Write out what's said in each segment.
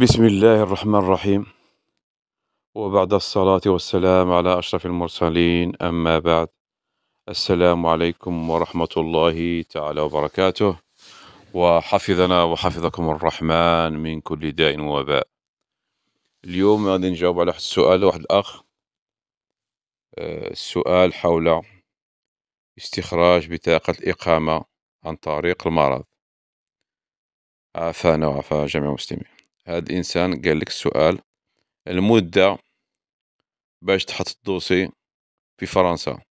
بسم الله الرحمن الرحيم وبعد الصلاة والسلام على أشرف المرسلين أما بعد السلام عليكم ورحمة الله تعالى وبركاته وحفظنا وحفظكم الرحمن من كل داء وباء اليوم غادي نجاوب على واحد السؤال لواحد الأخ السؤال حول استخراج بطاقة الإقامة عن طريق المرض عافانا وعافى جميع المسلمين هاد الانسان قال لك السؤال المده باش تحط الدوسي في فرنسا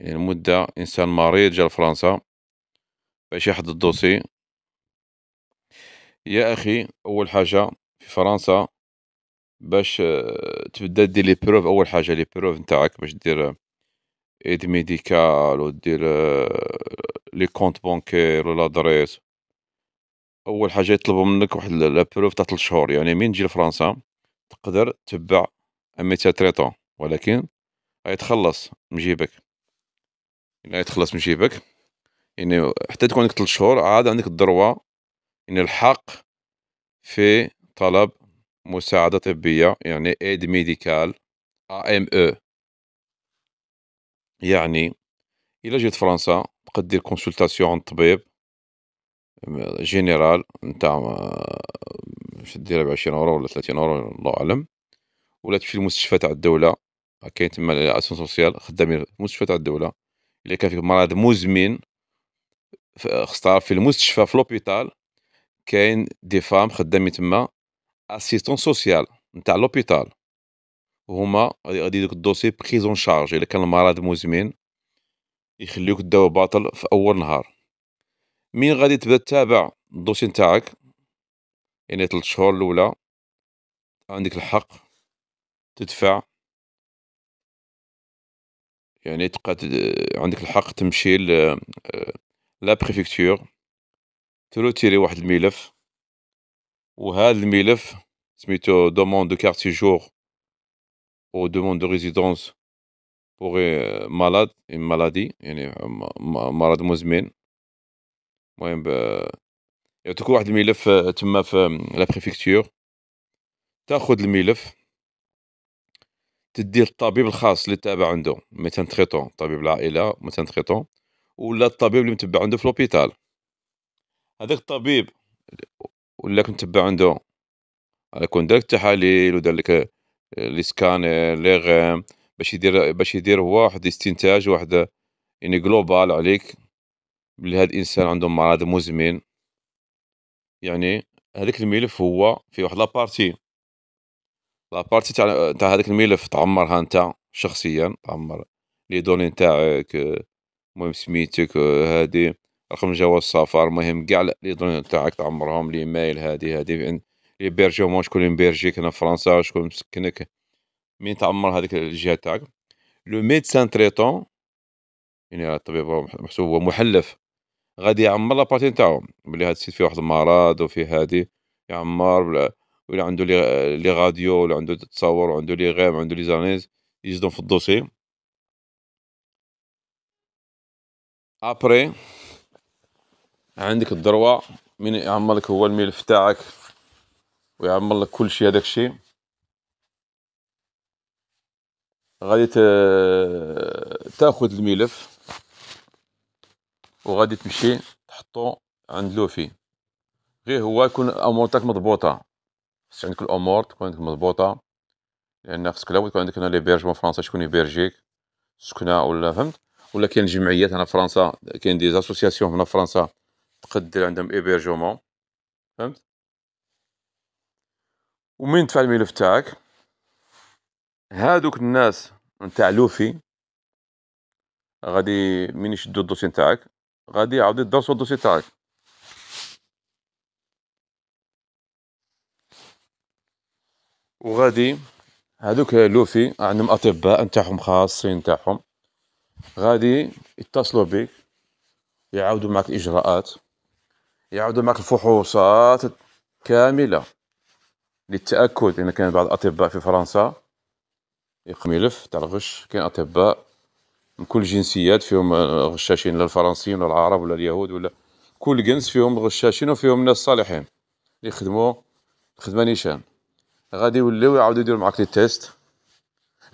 يعني المده انسان مريض جا لفرنسا باش يحط الدوسي يا اخي اول حاجه في فرنسا باش آه، تبدا دير لي بروف اول حاجه لي بروف نتاعك باش دير ايد ميديكال ودير لي كونت بانكير ولا ادريس اول حاجه يطلبوا منك واحد لابروف تاع ثلاث شهور يعني من تجي لفرنسا تقدر تتبع ميتا تريتون ولكن غيتخلص من جيبك الا غيتخلص من جيبك يعني حتى تكون عندك ثلاث شهور عاد عندك الدروا يعني الحق في طلب مساعدة طبية يعني ايد ميديكال ام او يعني إلا جيت فرنسا تقدر كونسلتاسيون عند طبيب جينيرال نتاع آه، باش ديرها بعشرين اورو ولا ثلاثين اورو الله اعلم ولا تمشي المستشفى تاع الدوله آه، كاين تما الاسون سوسيال خدامين المستشفى تاع الدوله الا كان فيك مرض مزمن خاص تعرف في المستشفى في لوبيتال كاين دي فام خدامين تما اسيستون سوسيال نتاع لوبيتال وهما غادي دوك الدوسي بريزون شارج الا كان المرض مزمن يخليوك الدواء باطل في اول نهار مين غادي تبدا تتابع الدوسي نتاعك يعني ثلاث شهور الاولى عندك الحق تدفع يعني تبقى عندك الحق تمشي ل لا بريفكتور تروتيري واحد الملف وهذا الملف سميتو دوموند دو كارتي جور او دوموند دو ريزيدونس بوغ مالاد مالادي يعني مرض مزمن المهم يعطيك واحد الملف تما في لا بريفيكتور تاخذ الملف تدي الطبيب الخاص اللي تابع عنده ميتان تريتون طبيب العائله ميتان تريتون ولا الطبيب اللي متبع عنده في لوبيتال هذاك الطبيب ولا كنت متبع عنده يكون دار لك التحاليل ودار لك لي سكانير لي غام باش يدير باش يدير هو واحد استنتاج واحد يعني جلوبال عليك هاد الانسان عنده مرض مزمن يعني هذاك الملف هو في واحد لابارتي لابارتي تاع تاع هذاك الملف تعمرها انت شخصيا تعمر لي دوني نتاعك المهم سميتك هادي رقم جواز السفر المهم كاع لي دوني نتاعك تعمرهم ليمايل هادي هادي لي بيرجومون شكون اللي مبيرجيك هنا فرنسا شكون مسكنك مين تعمر هذيك الجهه تاعك لو ميدسان تريتون يعني الطبيب محسوب هو محلف غادي يعمر لابارتي نتاعهم بلي هاد السيت فيه واحد المرض وفيه هادي يعمر ولا عنده لي لي غاديو ولا عنده التصاور وعنده لي غام وعنده لي زانيز يزيدهم في الدوسي ابري عندك الدروا من يعمر لك هو الملف تاعك ويعمر لك كل شيء هذاك الشيء غادي تاخذ الملف وغادي تمشي تحطو عند لوفي غير هو يكون الامور تاعك مضبوطه خص عندك الامور تكون عندك مضبوطه لان خصك لا يكون عندك هنا ليبيرجمون فرنسا شكون يبيرجيك سكنه ولا فهمت ولا كاين جمعيات هنا في فرنسا كاين دي اسوسياسيون هنا في فرنسا تقدر عندهم ايبيرجومون فهمت ومين تفعل الملف تاعك هادوك الناس نتاع لوفي غادي من يشدو الدوسي نتاعك غادي يعاود الدرس والدوسي تاعك وغادي هذوك لوفي عندهم اطباء نتاعهم خاصين نتاعهم غادي يتصلوا بك يعاودوا معك الاجراءات يعاودوا معك الفحوصات كامله للتاكد ان كان بعض الاطباء في فرنسا يقوم تاع الغش كاين اطباء من كل جنسيات فيهم آه، غشاشين لا الفرنسيين ولا العرب ولا اليهود ولا كل جنس فيهم غشاشين وفيهم ناس صالحين اللي يخدموا خدمه نيشان غادي يوليو يعاودوا يديروا معاك لي تيست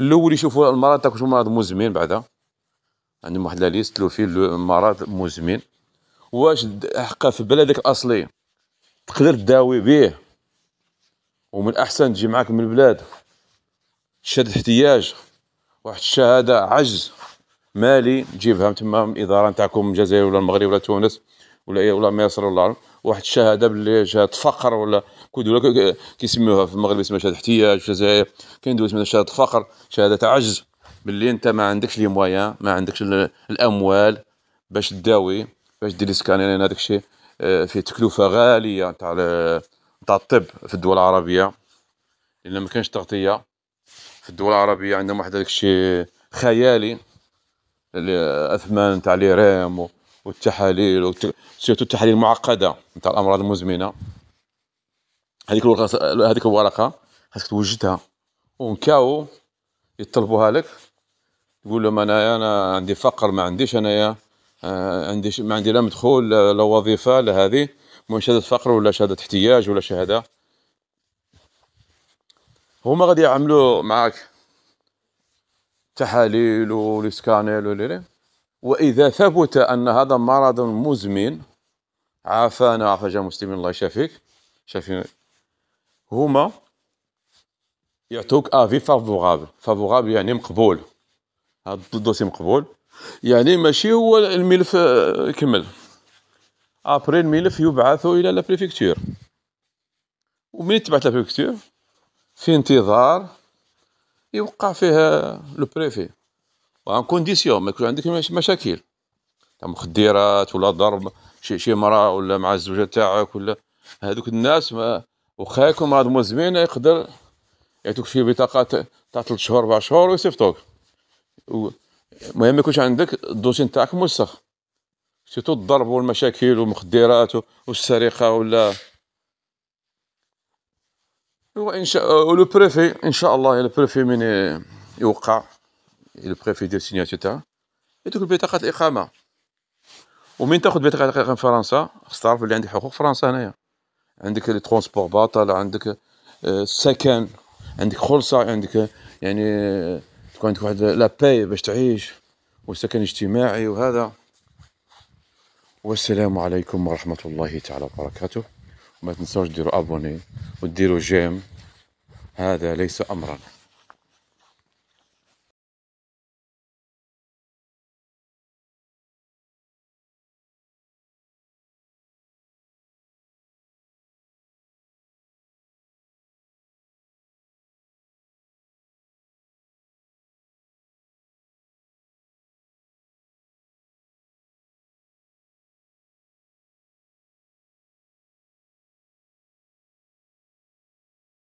الاول يشوفوا المرض تاعك واش مرض مزمن بعدا عندهم واحد لا ليست لو فيه المرض مزمن واش حقا في بلدك الاصلي تقدر تداوي به ومن الاحسن تجي معاك من البلاد شهاده احتياج واحد الشهاده عجز مالي تجيبها تما من الاداره نتاعكم من الجزائر ولا المغرب ولا تونس ولا ولا مصر ولا واحد الشهاده باللي شهاده فقر ولا كيديروها كيسميوها في المغرب اسمها شهاده احتياج في الجزائر كاين دول اسمها شهاده فقر شهاده عجز باللي انت ما عندكش لي مويان ما عندكش الاموال باش تداوي باش دير سكانين يعني هذاك الشيء آه، فيه تكلفه غاليه نتاع نتاع الطب في الدول العربيه لان ما كانش تغطيه في الدول العربيه عندهم واحد هذاك الشيء خيالي اثمان تاع لي ريم والتحاليل وت... سيرتو التحاليل المعقده نتاع الامراض المزمنه هذيك الورقه هذيك الورقه خاصك توجدها ونكاو يطلبوها لك تقول لهم انايا انا عندي فقر ما عنديش انايا آه، عندي ما عندي لا مدخول لا وظيفه لا هذه مو شهاده فقر ولا شهاده احتياج ولا شهاده هما غادي يعملوا معاك تحاليل والسكانيل وليلي. وإذا ثبت أن هذا مرض مزمن عافانا عافانا مسلمين الله يشافيك شافينا هما يعطوك افي فافورابل فافورابل يعني مقبول هذا الدوسي مقبول يعني ماشي هو الملف آه، كمل ابري الملف يبعث الى لا بريفيكتور ومن تبعث لا في انتظار يوقع فيه لو بريفي وان كونديسيون ما يكون عندك مشاكل تاع مخدرات ولا ضرب شي شي مراه ولا مع الزوجه تاعك ولا هذوك الناس ما وخاكم يكون مرض مزمن يقدر يعطوك شي بطاقه تاع 3 شهور 4 شهور ويصيفطوك المهم ما يكونش عندك الدوسي تاعك موسخ سيتو الضرب والمشاكل والمخدرات والسرقه ولا وان شاء لو آه، بريفي ان شاء الله بريفي من آه، يوقع لو بريفي ديال سينياتور تاع يعطيك بطاقه الاقامه ومن تاخذ بطاقه الاقامه في فرنسا خص تعرف اللي عندك حقوق فرنسا هنايا عندك لي ترونسبور باطل عندك آه، السكن عندك خلصه عندك يعني تكون عندك واحد لا باي باش تعيش والسكن اجتماعي وهذا والسلام عليكم ورحمه الله تعالى وبركاته ما تنسوش ديروا ابوني وديروا جيم هذا ليس امرا